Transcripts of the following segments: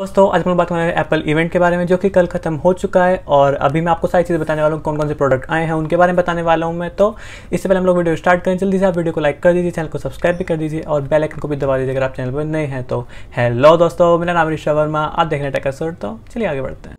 दोस्तों आज हम बात करें एप्पल इवेंट के बारे में जो कि कल खत्म हो चुका है और अभी मैं आपको सारी चीज़ें बताने वाला हूँ कौन कौन से प्रोडक्ट आए हैं उनके बारे में बताने वाला हूँ मैं तो इससे पहले हम लोग वीडियो स्टार्ट करें जल्दी से आप वीडियो को लाइक कर दीजिए चैनल को सब्सक्राइब भी कर दीजिए और बेलाइकन को भी दबा दीजिए अगर आप चैनल पर नए हैं तो हेलो दोस्तों मेरा नाम ऋषा वर्मा आप देख रहे हैं टेकर तो चलिए आगे बढ़ते हैं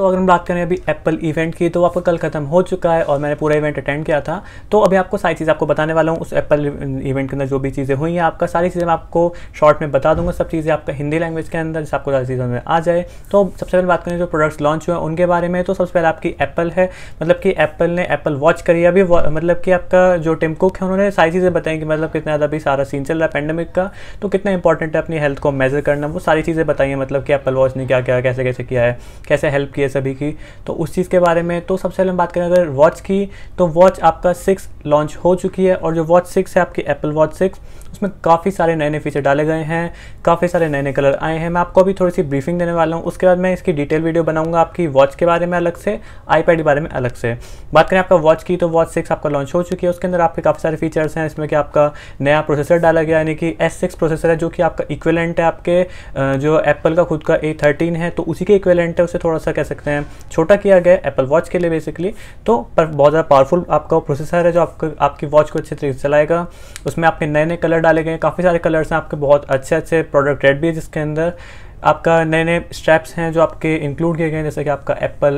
तो अगर हम बात करें अभी एप्पल इवेंट की तो आपका कल खत्म हो चुका है और मैंने पूरा इवेंट अटेंड किया था तो अभी आपको सारी चीज़ आपको बताने वाला हूँ उस एप्पल इवेंट के अंदर जो भी चीज़ें हुई हैं आपका सारी चीज़ें मैं आपको शॉर्ट में बता दूंगा सब चीज़ें आपका हिंदी लैंग्वेज के अंदर जिससे आपको सारी चीज़ों में आ जाए तो सबसे पहले बात करें जो प्रोडक्ट्स लॉन्च हुए हैं उनके बारे में तो सबसे पहले आपकी एप्पल है मतलब कि एप्पल ने एप्पल वॉच करी अभी मतलब कि आपका जो टिम कुक है उन्होंने सारी चीज़ें बताई कि मतलब कितना ज़्यादा अभी सारा सीन चल रहा है पैंडमिक का तो कितना इंपॉर्टेंट है अपनी हेल्थ को मेजर करना वो सारी चीज़ें बताई हैं मतलब कि एप्पल वॉच ने क्या क्या कैसे कैसे किया है कैसे हेल्प किया सभी की तो उस चीज़ के बारे में तो सबसे पहले हम बात करें अगर वॉच की तो वॉच आपका सिक्स लॉन्च हो चुकी है और जो वॉच सिक्स है आपकी एप्पल वॉच सिक्स उसमें काफ़ी सारे नए नए फीचर डाले गए हैं काफ़ी सारे नए नए कलर आए हैं मैं आपको अभी थोड़ी सी ब्रीफिंग देने वाला हूँ उसके बाद मैं इसकी डिटेल वीडियो बनाऊंगा आपकी वॉच के बारे में अलग से आईपैड के बारे में अलग से बात करें आपका वॉच की तो वॉच सिक्स आपका लॉन्च हो चुकी है उसके अंदर आपके काफ़ी सारे फीचर्स हैं इसमें कि आपका नया प्रोसेसर डाला गया यानी कि एस सिक्स प्रोसेसर है जो कि आपका इक्वलेंट है आपके जो एप्पल का खुद का ए थर्टीन है तो उसी के इक्वलेंट है उसे थोड़ा सा कैसे सकते हैं छोटा किया गया एप्पल वॉच के लिए बेसिकली तो पर बहुत ज़्यादा पावरफुल आपका प्रोसेसर है जो आपको आपकी वॉच को अच्छे तरीके से चलाएगा उसमें आपके नए नए कलर डाले गए काफ़ी सारे कलर्स हैं आपके बहुत अच्छे अच्छे प्रोडक्ट रेड भी है जिसके अंदर आपका नए नए स्ट्रैप्स हैं जो आपके इंक्लूड किए गए हैं जैसे कि आपका एप्पल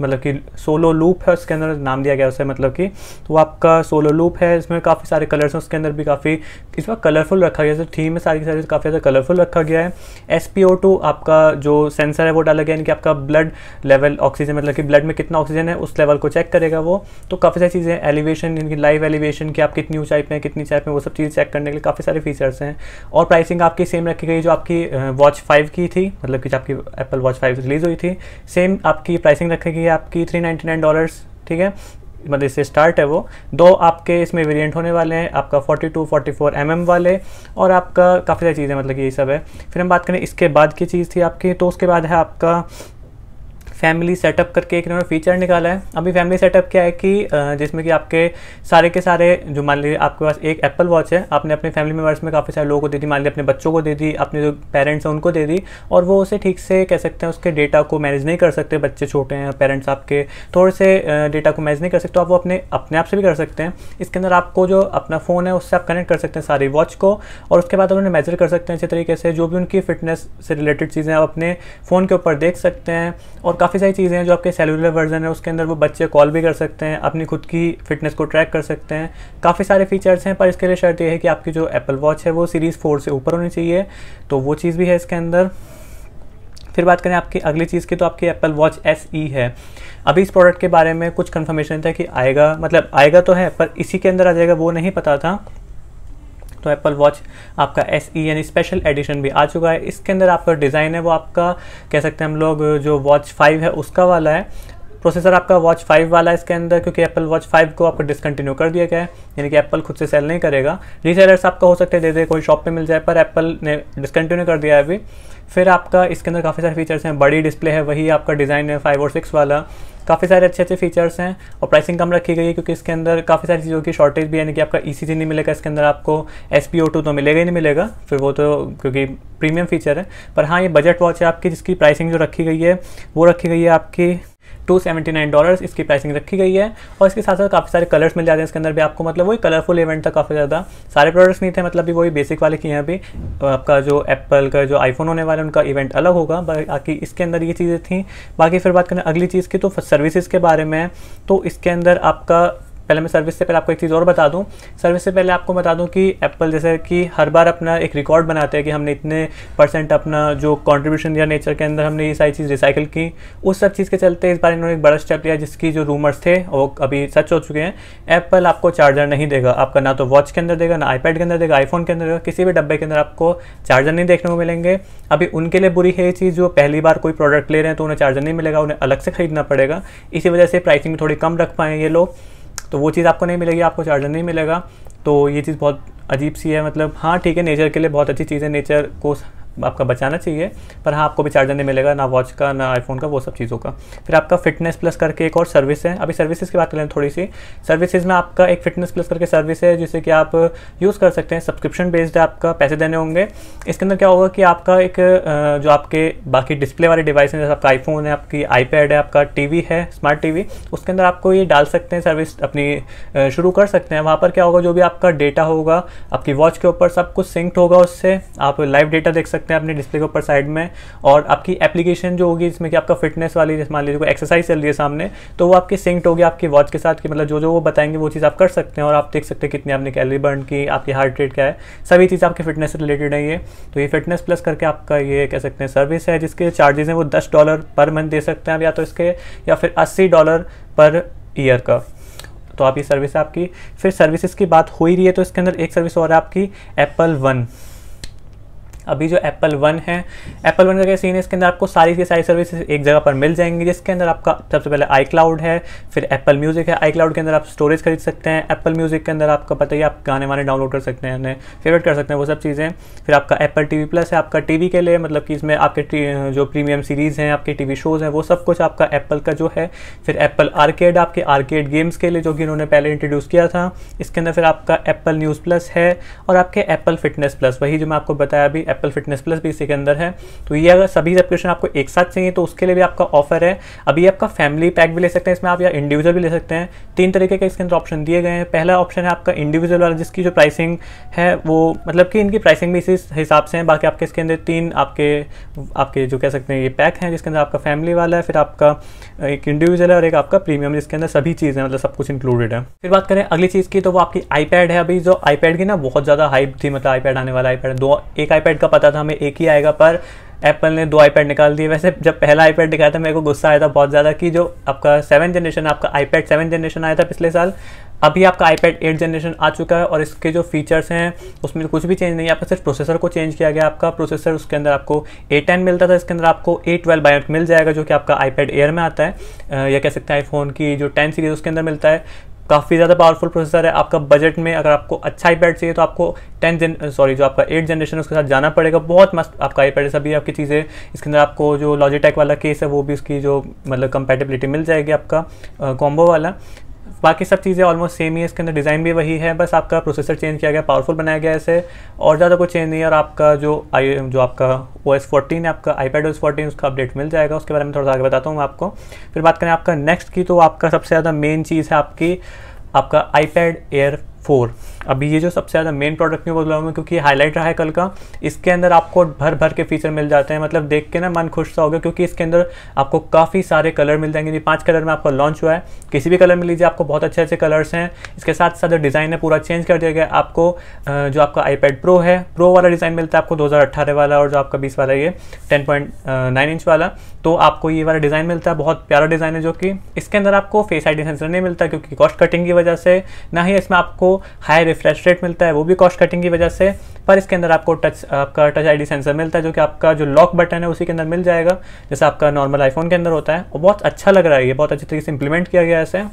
मतलब कि सोलो लूप है उसके अंदर नाम दिया गया उसे मतलब कि तो आपका सोलो लूप है इसमें काफ़ी सारे कलर्स हैं उसके अंदर भी काफ़ी इस बार कलरफुल रखा गया है थीम में सारी की सारी काफ़ी ज़्यादा कलरफुल रखा गया है एस आपका जो सेंसर है वो डाला गया यानी कि आपका ब्लड लेवल ऑक्सीजन मतलब कि ब्लड में कितना ऑक्सीजन है उस लेवल को चेक करेगा वो तो काफ़ी सारी चीज़ें एलिवेशन यानी कि लाइव एलिवेशन की आप कितनी ऊंचाई पे हैं कितनी चाइप में वो सब चीज़ चेक करने के लिए काफ़ी सारे फीचर्स हैं और प्राइसिंग आपकी सेम रखी गई जो आपकी वॉच फाइव की थी मतलब कि आपकी एप्पल वॉच फाइव रिलीज़ हुई थी सेम आपकी प्राइसिंग रखेगी आपकी थ्री नाइन्टी नाइन डॉलर्स ठीक है मतलब इससे स्टार्ट है वो दो आपके इसमें वेरिएंट होने वाले हैं आपका 42, 44 mm वाले और आपका काफ़ी सारी चीज़ें मतलब कि ये सब है फिर हम बात करें इसके बाद की चीज़ थी आपकी तो उसके बाद है आपका फैमिली सेटअप करके एक इन्होंने फीचर निकाला है अभी फैमिली सेटअप क्या है कि जिसमें कि आपके सारे के सारे जो मान लीजिए आपके पास एक एप्पल वॉच है आपने अपने फैमिली मेम्बर्स में काफ़ी सारे लोगों को दे दी मान लीजिए अपने बच्चों को दे दी अपने जो पेरेंट्स हैं उनको दे दी और वो उसे ठीक से कह सकते हैं उसके डेटा को मैनेज नहीं कर सकते बच्चे छोटे हैं पेरेंट्स आपके थोड़े से डेटा को मैनेज नहीं कर सकते तो आप वो अपने अपने आप से भी कर सकते हैं इसके अंदर आपको जो अपना फ़ोन है उससे आप कनेक्ट कर सकते हैं सारी वॉच को और उसके बाद उन्हें मेजर कर सकते हैं अच्छे तरीके से जो भी उनकी फिटनेस से रिलेटेड चीज़ें आप अपने फ़ोन के ऊपर देख सकते हैं और काफ़ी काफ़ी सारी चीज़ें हैं जो आपके सेलुलर वर्जन है उसके अंदर वो बच्चे कॉल भी कर सकते हैं अपनी खुद की फिटनेस को ट्रैक कर सकते हैं काफ़ी सारे फीचर्स हैं पर इसके लिए शर्त यह है कि आपकी जो एप्पल वॉच है वो सीरीज़ फोर से ऊपर होनी चाहिए तो वो चीज़ भी है इसके अंदर फिर बात करें आपकी अगली चीज़ की तो आपकी एप्पल वॉच एस ई है अभी इस प्रोडक्ट के बारे में कुछ कन्फर्मेशन था कि आएगा मतलब आएगा तो है पर इसी के अंदर आ जाएगा वो नहीं पता था तो एप्पल वॉच आपका एस ई e, यानी स्पेशल एडिशन भी आ चुका है इसके अंदर आपका डिज़ाइन है वो आपका कह सकते हैं हम लोग जो वॉच फाइव है उसका वाला है प्रोसेसर आपका वॉच फाइव वाला है इसके अंदर क्योंकि एप्पल वॉच फाइव को आपको डिसकंटिन्यू कर दिया गया है यानी कि एप्पल खुद से सेल नहीं करेगा रीसेलर्स आपका हो सकता है दे दे कोई शॉप पे मिल जाए पर एप्पल ने डिसकंटिन्यू कर दिया है अभी फिर आपका इसके अंदर काफ़ी सारे फीचर्स हैं बड़ी डिस्प्ले है वही आपका डिज़ाइन है फाइव और सिक्स वाला काफ़ी सारे अच्छे अच्छे फीचर्स हैं और प्राइसिंग कम रखी गई है क्योंकि इसके अंदर काफ़ी सारी चीज़ों की शॉर्टेज भी यानी कि आपका ई e नहीं मिलेगा इसके अंदर आपको एस तो मिलेगा ही नहीं मिलेगा फिर वो तो क्योंकि प्रीमियम फीचर है पर हाँ ये बजट वॉच है आपकी जिसकी प्राइसिंग जो रखी गई है वो रखी गई है आपकी टू सेवेंटी नाइन डॉलर इसकी प्राइसिंग रखी गई है और इसके साथ साथ काफ़ी सारे कलर्स मिल जाते हैं इसके अंदर भी आपको मतलब वही कलरफुल इवेंट था काफ़ी ज़्यादा सारे प्रोडक्ट्स नहीं थे मतलब भी वही बेसिक वाले किए हैं अभी तो आपका जो एप्पल का जो आईफोन होने वाला है उनका इवेंट अलग होगा बाकी इसके अंदर ये चीज़ें थी बाकी फिर बात करें अगली चीज़ की तो सर्विसेज के बारे में तो इसके अंदर आपका पहले मैं सर्विस से पहले आपको एक चीज़ और बता दूँ सर्विस से पहले आपको बता दूँ कि एप्पल जैसे कि हर बार अपना एक रिकॉर्ड बनाते हैं कि हमने इतने परसेंट अपना जो कॉन्ट्रीब्यूशन दिया नेचर के अंदर हमने ये सारी चीज़ रिसाइकिल की उस सब चीज़ के चलते इस बार इन्होंने एक बड़ा स्टेप लिया जिसकी जो रूमर्स थे वो अभी सच हो चुके हैं एप्पल आपको चार्जर नहीं देगा आपका ना तो वॉच के अंदर देगा ना आईपैड के अंदर देगा आईफोन के अंदर देगा किसी भी डब्बे के अंदर आपको चार्जर नहीं देखने को मिलेंगे अभी उनके लिए बुरी है ये चीज़ जो पहली बार कोई प्रोडक्ट ले रहे हैं तो उन्हें चार्जर नहीं मिलेगा उन्हें अलग से खरीदना पड़ेगा इसी वजह से प्राइसिंग थोड़ी कम रख पाए ये लोग तो वो चीज़ आपको नहीं मिलेगी आपको चार्जर नहीं मिलेगा तो ये चीज़ बहुत अजीब सी है मतलब हाँ ठीक है नेचर के लिए बहुत अच्छी चीज़ है नेचर को आपका बचाना चाहिए पर हाँ आपको भी चार्जर नहीं मिलेगा ना वॉच का ना आईफोन का वो सब चीज़ों का फिर आपका फिटनेस प्लस करके एक और सर्विस है अभी सर्विसेज की बात करें थोड़ी सी सर्विसेज में आपका एक फिटनेस प्लस करके सर्विस है जिसे कि आप यूज़ कर सकते हैं सब्सक्रिप्शन बेस्ड है आपका पैसे देने होंगे इसके अंदर क्या होगा कि आपका एक जो आपके बाकी डिस्प्ले वाले डिवाइस हैं जैसे आपका आईफोन है आपकी आईपैड है आपका टीवी है स्मार्ट टीवी उसके अंदर आपको ये डाल सकते हैं सर्विस अपनी शुरू कर सकते हैं वहाँ पर क्या होगा जो भी आपका डेटा होगा आपकी वॉच के ऊपर सब कुछ सिंक्ड होगा उससे आप लाइव डेटा देख सकते हैं सकते हैं अपने डिस्प्ले के ऊपर साइड में और आपकी एप्लीकेशन जो होगी जिसमें कि आपका फिटनेस वाली जैसे मान लीजिए कोई एक्सरसाइज चल रही है सामने तो वो आपकी सिंक्ट होगी आपकी वॉच के साथ कि मतलब जो जो वो बताएंगे वो चीज़ आप कर सकते हैं और आप देख सकते हैं कितनी आपने कैलरी बर्न की आपकी हार्ट रेट क्या है सभी चीज़ आपकी फिटनेस से रिलेटेड है ये तो ये फिटनेस प्लस करके आपका ये कह सकते हैं सर्विस है जिसके चार्जेस हैं वो दस डॉलर पर मंथ दे सकते हैं आप या तो इसके या फिर अस्सी डॉलर पर ईयर का तो आप ये सर्विस आपकी फिर सर्विसेज की बात हो ही रही है तो इसके अंदर एक सर्विस और है आपकी एप्पल वन अभी जो एप्पल वन है एप्पल वन का क्या सीन है इसके अंदर आपको सारी की सारी सर्विस एक जगह पर मिल जाएंगी जिसके अंदर आपका सबसे पहले आई क्लाउड है फिर एप्पल म्यूज़िक है आई क्लाउड के अंदर आप स्टोरेज खरीद सकते हैं एप्पल म्यूज़िक के अंदर आपका पता ही आप गाने वाने डाउनलोड कर सकते हैं फेवरेट कर सकते हैं वो सब चीज़ें फिर आपका एप्पल टी प्लस है आपका टी के लिए मतलब कि इसमें आपके जो प्रीमियम सीरीज़ हैं आपके टी शोज़ हैं वो सब कुछ आपका एप्पल का जो है फिर एप्पल आर्केड आपके आर्केड गेम्स के लिए जो कि इन्होंने पहले इंट्रोड्यूस किया था इसके अंदर फिर आपका एप्पल न्यूज़ प्लस है और आपके एप्पल फिटनेस प्लस वही जो मैं आपको बताया अभी एप्पल फिटनेस प्लस भी इसी के अंदर है तो ये अगर सभी सब्सक्रिप्शन आपको एक साथ चाहिए तो उसके लिए भी आपका ऑफर है अभी आपका फैमिली पैक भी ले सकते हैं इसमें आप या इंडिविजुअल भी ले सकते हैं तीन तरीके के इसके अंदर ऑप्शन दिए गए हैं पहला ऑप्शन है आपका इंडिविजुअल वाला जिसकी जो प्राइसिंग है वो मतलब कि इनकी प्राइसिंग भी इसी हिसाब से है बाकी आपके इसके अंदर तीन आपके आपके जो कह सकते हैं ये पैक हैं जिसके अंदर आपका फैमिली वाला है फिर आपका एक इंडिविजुअल है और एक आपका प्रीमियम जिसके अंदर सभी चीज़ें मतलब सब कुछ इंक्लूडेड है फिर बात करें अगली चीज़ की तो वो आपकी आईपैड है अभी जो आईपैड की ना बहुत ज़्यादा हाइप थी मतलब आईपैड आने वाला आईपैड दो एक आईपैड का पता था हमें एक ही आएगा पर एप्पल ने दो आईपैड निकाल दिए वैसे जब पहला आईपैड दिखाया था मेरे को गुस्सा आया था बहुत ज़्यादा कि जो आपका सेवन जनरेशन आपका आईपैड सेवन जनरेशन आया था पिछले साल अभी आपका आईपैड एट जनरेशन आ चुका है और इसके जो फीचर्स हैं उसमें कुछ भी चेंज नहीं है आपका सिर्फ प्रोसेसर को चेंज किया गया आपका प्रोसेसर उसके अंदर आपको ए टेन मिलता था इसके अंदर आपको ए ट्वेल्व बायोट मिल जाएगा जो कि आपका आईपैड एयर में आता है या कह सकते हैं आईफोन की जो टेन सीरीज उसके अंदर मिलता है काफ़ी ज़्यादा पावरफुल प्रोसेसर है आपका बजट में अगर आपको अच्छा आई चाहिए तो आपको टेन जन सॉरी जो आपका एट जनरेशन उसके साथ जाना पड़ेगा बहुत मस्त आपका आई पैड है सभी आपकी चीज़ें इसके अंदर आपको जो लॉजिटेक वाला केस है वो भी उसकी जो मतलब कंपेटेबिलिटी मिल जाएगी आपका कॉम्बो uh, वाला बाकी सब चीज़ें ऑलमोस्ट सेम ही है इसके अंदर डिज़ाइन भी वही है बस आपका प्रोसेसर चेंज किया गया पावरफुल बनाया गया इसे और ज़्यादा कुछ चेंज नहीं है और आपका जो आई जो आपका ओ एस फोर्टीन है आपका iPad O S fourteen उसका अपडेट मिल जाएगा उसके बारे में थोड़ा सा आगे बताता हूँ आपको फिर बात करें आपका नेक्स्ट की तो आपका सबसे ज़्यादा मेन चीज़ है आपकी आपका आई पैड एयर फोर अभी ये जो सबसे ज़्यादा मेन प्रोडक्ट में बोल रहा हूँ क्योंकि हाईलाइट रहा है कल का इसके अंदर आपको भर भर के फीचर मिल जाते हैं मतलब देख के ना मन खुश सा होगा क्योंकि इसके अंदर आपको काफ़ी सारे कलर मिल जाएंगे पाँच कलर में आपका लॉन्च हुआ है किसी भी कलर में लीजिए आपको बहुत अच्छे अच्छे कलर्स हैं इसके साथ साथ डिज़ाइन है पूरा चेंज कर दिया गया आपको जो आपका आईपैड प्रो है प्रो वाला डिज़ाइन मिलता है आपको दो वाला और जो आपका बीस वाला ये टेन इंच वाला तो आपको ये वाला डिज़ाइन मिलता है बहुत प्यारा डिज़ाइन है जो कि इसके अंदर आपको फेस आई डिसेंसर नहीं मिलता क्योंकि कॉस्ट कटिंग की वजह से ना ही इसमें आपको हाई रिफ्रेश रेट मिलता है वो भी कॉस्ट कटिंग की वजह से पर इसके अंदर आपको टच आपका टच आई सेंसर मिलता है जो कि आपका जो लॉक बटन है उसी के अंदर मिल जाएगा जैसे आपका नॉर्मल आईफोन के अंदर होता है और बहुत अच्छा लग रहा है ये बहुत अच्छे तरीके से इंप्लीमेंट किया गया है इसे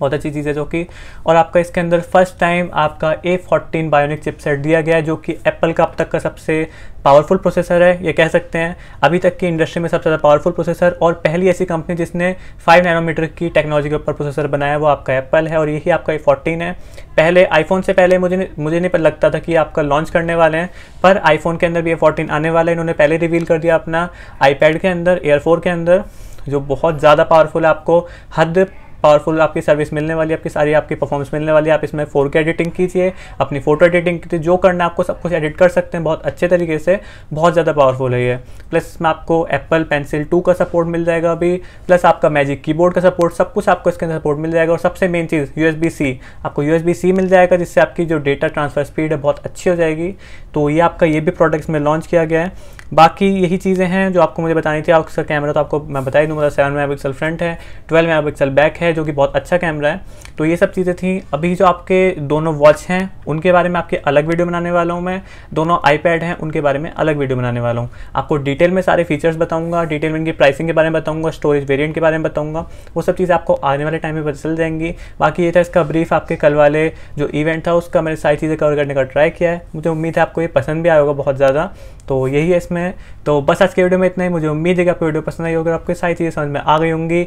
बहुत अच्छी चीज़ है जो कि और आपका इसके अंदर फर्स्ट टाइम आपका ए फोर्टीन बायोनिक चिपसेट दिया गया है जो कि एप्पल का अब तक का सबसे पावरफुल प्रोसेसर है ये कह सकते हैं अभी तक की इंडस्ट्री में सबसे ज़्यादा पावरफुल प्रोसेसर और पहली ऐसी कंपनी जिसने 5 नैनोमीटर की टेक्नोलॉजी के ऊपर प्रोसेसर बनाया वो आपका एप्पल है और यही आपका ए फोर्टीन है पहले आईफोन से पहले मुझे मुझे नहीं लगता था कि आपका लॉन्च करने वाले हैं पर आईफोन के अंदर भी ए फोर्टीन आने वाला है इन्होंने पहले रिवील कर दिया अपना आईपैड के अंदर एयर के अंदर जो बहुत ज़्यादा पावरफुल है आपको हद पावरफुल आपकी सर्विस मिलने वाली है आपकी सारी आपकी परफॉर्मेंस मिलने वाली है आप इसमें फोर के एडिटिंग कीजिए अपनी फोटो एडिटिंग कीजिए जो करना है आपको सब कुछ एडिट कर सकते हैं बहुत अच्छे तरीके से बहुत ज़्यादा पावरफुल है ये प्लस इसमें आपको एप्पल पेंसिल टू का सपोर्ट मिल जाएगा अभी प्लस आपका मैजिक कीबोर्ड का सपोर्ट सब कुछ आपको इसके अंदर सपोर्ट मिल जाएगा और सबसे मेन चीज़ यू सी आपको यू सी मिल जाएगा जिससे आपकी जो डेटा ट्रांसफर स्पीड है बहुत अच्छी हो जाएगी तो ये आपका ये भी प्रोडक्ट में लॉन्च किया गया है बाकी यही चीज़ें हैं जो आपको मुझे बतानी थी उसका कैमरा तो आपको मैं बता ही मतलब सेवन मेगा पिक्सल फ्रंट है ट्वेल्व मेगा पिक्सल बैक है जो कि बहुत अच्छा कैमरा है तो ये सब चीज़ें थी अभी जो आपके दोनों वॉच हैं उनके बारे में आपके अलग वीडियो बनाने वाला हूँ मैं दोनों आईपैड हैं उनके बारे में अलग वीडियो बनाने वाला हूँ आपको डिटेल में सारे फीचर्स बताऊँगा डिटेल में इनकी प्राइसिंग के बारे में बताऊँगा स्टोरेज वेरियंट के बारे में बताऊँगा वो सब चीज़ें आपको आने वाले टाइम में पता चल जाएंगी बाकी ये था इसका ब्रीफ आपके कल वाले जो इवेंट था उसका मैंने सारी चीज़ें कवर करने का ट्राई किया है मुझे उम्मीद है आपको ये पसंद भी आएगा बहुत ज़्यादा तो यही है इसमें में तो बस आज के वीडियो में इतना ही मुझे उम्मीद है कि आपको वीडियो पसंद आई होगी आपको सारी चीज़ें समझ में आ गई होंगी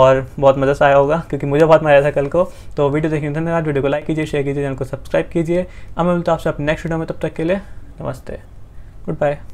और बहुत मज़ा आया होगा क्योंकि मुझे बहुत मजा आया था कल को तो वीडियो देखने धन्यवाद वीडियो को लाइक कीजिए शेयर कीजिए चैनल को सब्सक्राइब कीजिए अब मैं मिलता हूँ आपसे आप नेक्स्ट वीडियो में तब तक के लिए नमस्ते गुड बाय